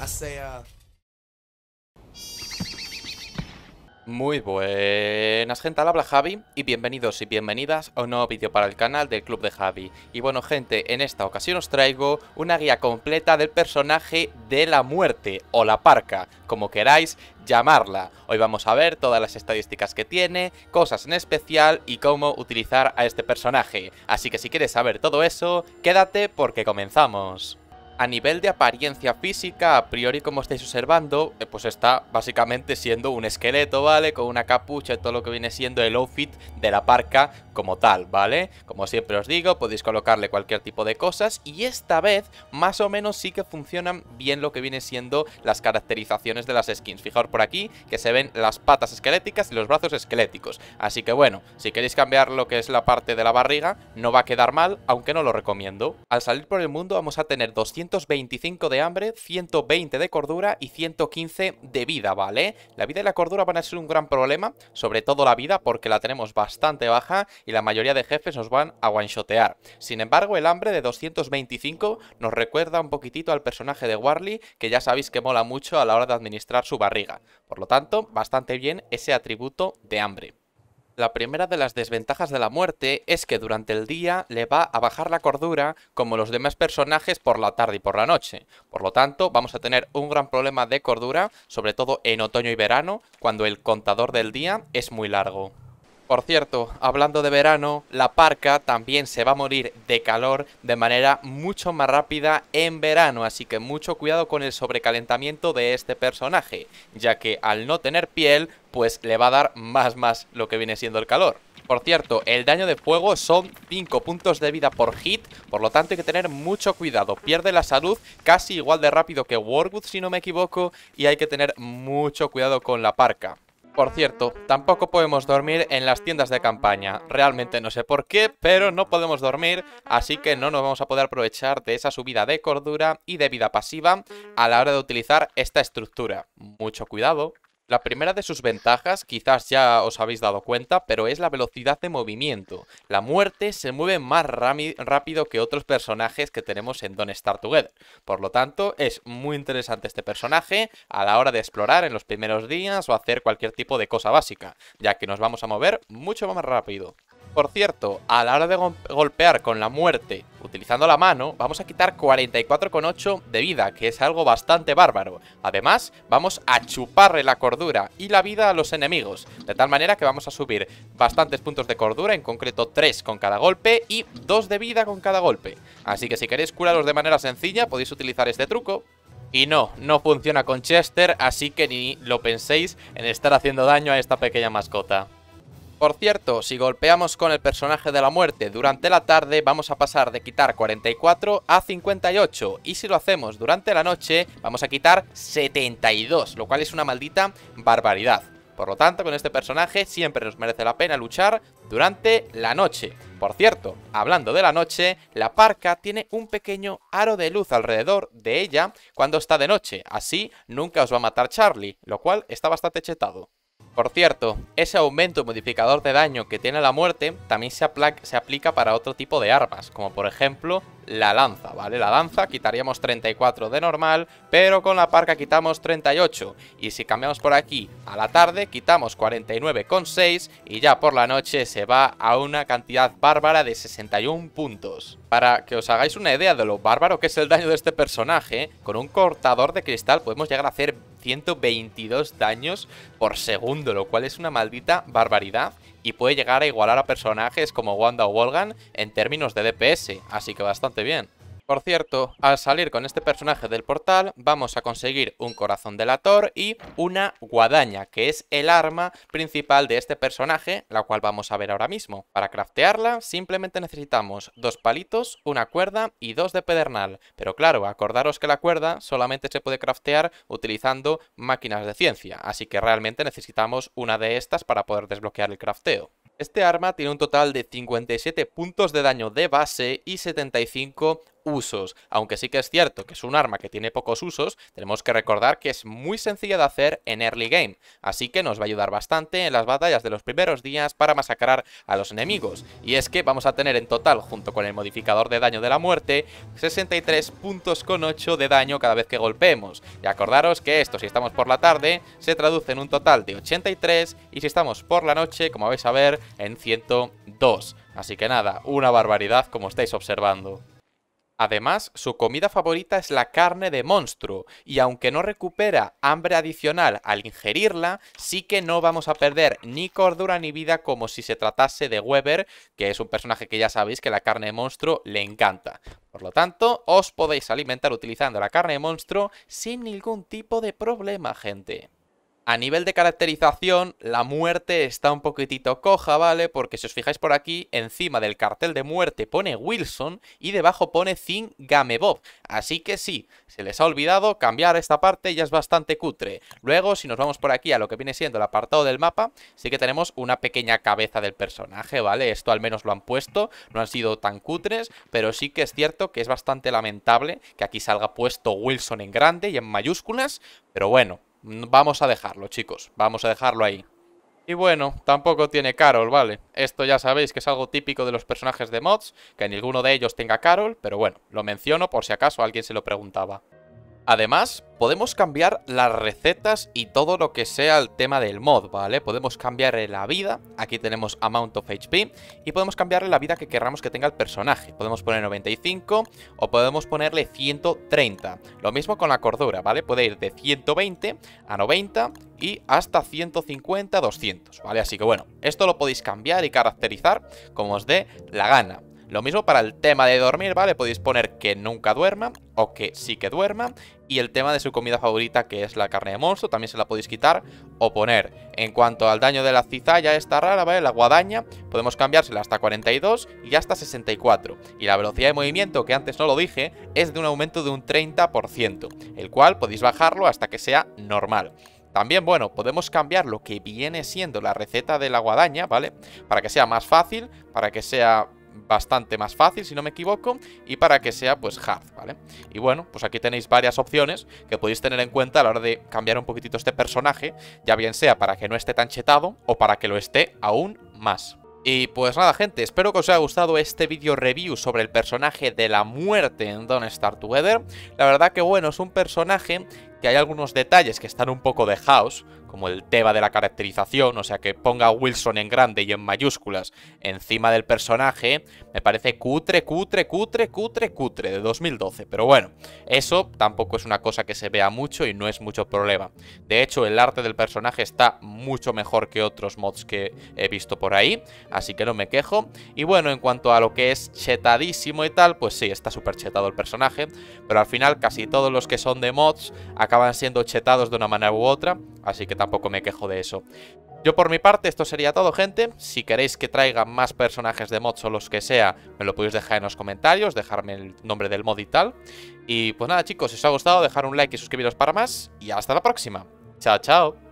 Uh, Muy buenas gente, al habla Javi y bienvenidos y bienvenidas a un nuevo vídeo para el canal del Club de Javi. Y bueno gente, en esta ocasión os traigo una guía completa del personaje de la muerte o la parca, como queráis llamarla. Hoy vamos a ver todas las estadísticas que tiene, cosas en especial y cómo utilizar a este personaje. Así que si quieres saber todo eso, quédate porque comenzamos. A nivel de apariencia física, a priori como estáis observando, eh, pues está básicamente siendo un esqueleto, ¿vale? Con una capucha y todo lo que viene siendo el outfit de la parca como tal, ¿vale? Como siempre os digo, podéis colocarle cualquier tipo de cosas y esta vez más o menos sí que funcionan bien lo que viene siendo las caracterizaciones de las skins. fijar por aquí que se ven las patas esqueléticas y los brazos esqueléticos. Así que bueno, si queréis cambiar lo que es la parte de la barriga, no va a quedar mal, aunque no lo recomiendo. Al salir por el mundo vamos a tener 200 225 de hambre, 120 de cordura y 115 de vida, ¿vale? La vida y la cordura van a ser un gran problema, sobre todo la vida porque la tenemos bastante baja y la mayoría de jefes nos van a one-shotear. Sin embargo, el hambre de 225 nos recuerda un poquitito al personaje de Warly, que ya sabéis que mola mucho a la hora de administrar su barriga. Por lo tanto, bastante bien ese atributo de hambre. La primera de las desventajas de la muerte es que durante el día le va a bajar la cordura como los demás personajes por la tarde y por la noche. Por lo tanto, vamos a tener un gran problema de cordura, sobre todo en otoño y verano, cuando el contador del día es muy largo. Por cierto, hablando de verano, la parca también se va a morir de calor de manera mucho más rápida en verano, así que mucho cuidado con el sobrecalentamiento de este personaje, ya que al no tener piel, pues le va a dar más más lo que viene siendo el calor. Por cierto, el daño de fuego son 5 puntos de vida por hit, por lo tanto hay que tener mucho cuidado. Pierde la salud casi igual de rápido que Warwood si no me equivoco y hay que tener mucho cuidado con la parca. Por cierto, tampoco podemos dormir en las tiendas de campaña. Realmente no sé por qué, pero no podemos dormir, así que no nos vamos a poder aprovechar de esa subida de cordura y de vida pasiva a la hora de utilizar esta estructura. Mucho cuidado. La primera de sus ventajas, quizás ya os habéis dado cuenta, pero es la velocidad de movimiento. La muerte se mueve más rápido que otros personajes que tenemos en Don't Star Together. Por lo tanto, es muy interesante este personaje a la hora de explorar en los primeros días o hacer cualquier tipo de cosa básica, ya que nos vamos a mover mucho más rápido por cierto, a la hora de golpear con la muerte utilizando la mano, vamos a quitar 44,8 de vida, que es algo bastante bárbaro. Además, vamos a chuparle la cordura y la vida a los enemigos, de tal manera que vamos a subir bastantes puntos de cordura, en concreto 3 con cada golpe y 2 de vida con cada golpe. Así que si queréis curaros de manera sencilla, podéis utilizar este truco, y no, no funciona con Chester, así que ni lo penséis en estar haciendo daño a esta pequeña mascota. Por cierto, si golpeamos con el personaje de la muerte durante la tarde, vamos a pasar de quitar 44 a 58. Y si lo hacemos durante la noche, vamos a quitar 72, lo cual es una maldita barbaridad. Por lo tanto, con este personaje siempre nos merece la pena luchar durante la noche. Por cierto, hablando de la noche, la parca tiene un pequeño aro de luz alrededor de ella cuando está de noche, así nunca os va a matar Charlie, lo cual está bastante chetado. Por cierto, ese aumento modificador de daño que tiene la muerte también se, se aplica para otro tipo de armas, como por ejemplo la lanza, ¿vale? La lanza quitaríamos 34 de normal, pero con la parca quitamos 38. Y si cambiamos por aquí a la tarde, quitamos 49,6 y ya por la noche se va a una cantidad bárbara de 61 puntos. Para que os hagáis una idea de lo bárbaro que es el daño de este personaje, con un cortador de cristal podemos llegar a hacer 122 daños por segundo, lo cual es una maldita barbaridad y puede llegar a igualar a personajes como Wanda o Wolgan en términos de DPS, así que bastante bien. Por cierto, al salir con este personaje del portal vamos a conseguir un corazón delator y una guadaña, que es el arma principal de este personaje, la cual vamos a ver ahora mismo. Para craftearla simplemente necesitamos dos palitos, una cuerda y dos de pedernal. Pero claro, acordaros que la cuerda solamente se puede craftear utilizando máquinas de ciencia, así que realmente necesitamos una de estas para poder desbloquear el crafteo. Este arma tiene un total de 57 puntos de daño de base y 75 usos. Aunque sí que es cierto que es un arma que tiene pocos usos, tenemos que recordar que es muy sencilla de hacer en early game, así que nos va a ayudar bastante en las batallas de los primeros días para masacrar a los enemigos. Y es que vamos a tener en total, junto con el modificador de daño de la muerte, 63 puntos con 8 de daño cada vez que golpeemos. Y acordaros que esto, si estamos por la tarde, se traduce en un total de 83 y si estamos por la noche, como vais a ver, en 102. Así que nada, una barbaridad como estáis observando. Además, su comida favorita es la carne de monstruo, y aunque no recupera hambre adicional al ingerirla, sí que no vamos a perder ni cordura ni vida como si se tratase de Weber, que es un personaje que ya sabéis que la carne de monstruo le encanta. Por lo tanto, os podéis alimentar utilizando la carne de monstruo sin ningún tipo de problema, gente. A nivel de caracterización, la muerte está un poquitito coja, ¿vale? Porque si os fijáis por aquí, encima del cartel de muerte pone Wilson y debajo pone Zingamebob. Gamebob. Así que sí, se les ha olvidado cambiar esta parte, ya es bastante cutre. Luego, si nos vamos por aquí a lo que viene siendo el apartado del mapa, sí que tenemos una pequeña cabeza del personaje, ¿vale? Esto al menos lo han puesto, no han sido tan cutres, pero sí que es cierto que es bastante lamentable que aquí salga puesto Wilson en grande y en mayúsculas, pero bueno, Vamos a dejarlo, chicos. Vamos a dejarlo ahí. Y bueno, tampoco tiene Carol, ¿vale? Esto ya sabéis que es algo típico de los personajes de mods, que ninguno de ellos tenga Carol, pero bueno, lo menciono por si acaso alguien se lo preguntaba. Además, podemos cambiar las recetas y todo lo que sea el tema del mod, ¿vale? Podemos cambiarle la vida, aquí tenemos amount of HP, y podemos cambiarle la vida que querramos que tenga el personaje. Podemos poner 95 o podemos ponerle 130. Lo mismo con la cordura, ¿vale? Puede ir de 120 a 90 y hasta 150, 200, ¿vale? Así que bueno, esto lo podéis cambiar y caracterizar como os dé la gana. Lo mismo para el tema de dormir, ¿vale? Podéis poner que nunca duerma o que sí que duerma. Y el tema de su comida favorita, que es la carne de monstruo, también se la podéis quitar o poner. En cuanto al daño de la cizalla esta rara, ¿vale? La guadaña, podemos cambiársela hasta 42 y hasta 64. Y la velocidad de movimiento, que antes no lo dije, es de un aumento de un 30%, el cual podéis bajarlo hasta que sea normal. También, bueno, podemos cambiar lo que viene siendo la receta de la guadaña, ¿vale? Para que sea más fácil, para que sea bastante más fácil, si no me equivoco, y para que sea pues hard, ¿vale? Y bueno, pues aquí tenéis varias opciones que podéis tener en cuenta a la hora de cambiar un poquitito este personaje, ya bien sea para que no esté tan chetado o para que lo esté aún más. Y pues nada gente, espero que os haya gustado este vídeo review sobre el personaje de la muerte en Don't Start Together. La verdad que bueno, es un personaje que hay algunos detalles que están un poco de dejados, como el tema de la caracterización, o sea que ponga Wilson en grande y en mayúsculas encima del personaje, me parece cutre, cutre, cutre, cutre, cutre de 2012. Pero bueno, eso tampoco es una cosa que se vea mucho y no es mucho problema. De hecho, el arte del personaje está mucho mejor que otros mods que he visto por ahí, así que no me quejo. Y bueno, en cuanto a lo que es chetadísimo y tal, pues sí, está súper chetado el personaje, pero al final casi todos los que son de mods acaban siendo chetados de una manera u otra, así que tampoco me quejo de eso. Yo por mi parte esto sería todo gente, si queréis que traiga más personajes de mods o los que sea, me lo podéis dejar en los comentarios, dejarme el nombre del mod y tal. Y pues nada chicos, si os ha gustado dejar un like y suscribiros para más, y hasta la próxima. Chao, chao.